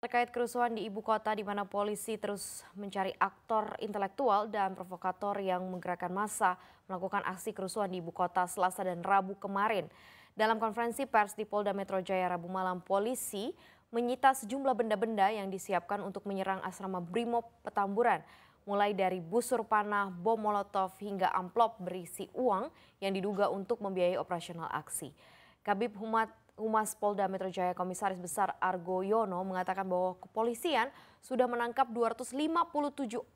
Terkait kerusuhan di ibu kota di mana polisi terus mencari aktor intelektual dan provokator yang menggerakkan massa melakukan aksi kerusuhan di ibu kota Selasa dan Rabu kemarin. Dalam konferensi pers di Polda Metro Jaya Rabu malam, polisi menyita sejumlah benda-benda yang disiapkan untuk menyerang asrama Brimob Petamburan. Mulai dari busur panah, bom molotov hingga amplop berisi uang yang diduga untuk membiayai operasional aksi. Kabib Humat Humas Polda Metro Jaya Komisaris Besar Argo Yono mengatakan bahwa kepolisian sudah menangkap 257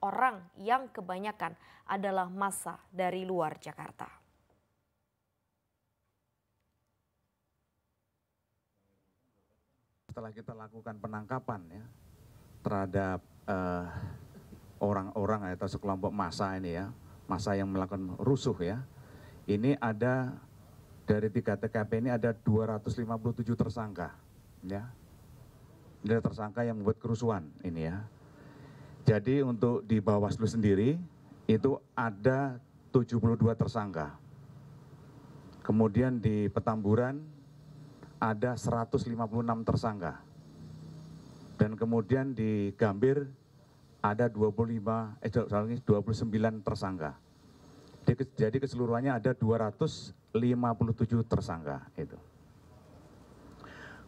orang yang kebanyakan adalah massa dari luar Jakarta. Setelah kita lakukan penangkapan ya terhadap eh, orang-orang uh, atau sekelompok massa ini ya, massa yang melakukan rusuh ya, ini ada dari tiga TKP ini ada 257 tersangka ya ada tersangka yang membuat kerusuhan ini ya jadi untuk di Bawaslu sendiri itu ada 72 tersangka kemudian di Petamburan ada 156 tersangka dan kemudian di Gambir ada 25 eh 29 tersangka jadi keseluruhannya ada 257 tersangka itu.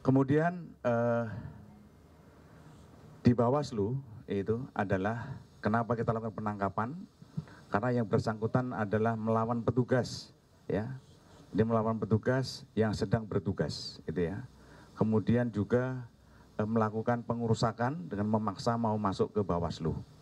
Kemudian eh, di Bawaslu itu adalah kenapa kita lakukan penangkapan karena yang bersangkutan adalah melawan petugas ya. Dia melawan petugas yang sedang bertugas itu ya. Kemudian juga eh, melakukan pengurusakan dengan memaksa mau masuk ke Bawaslu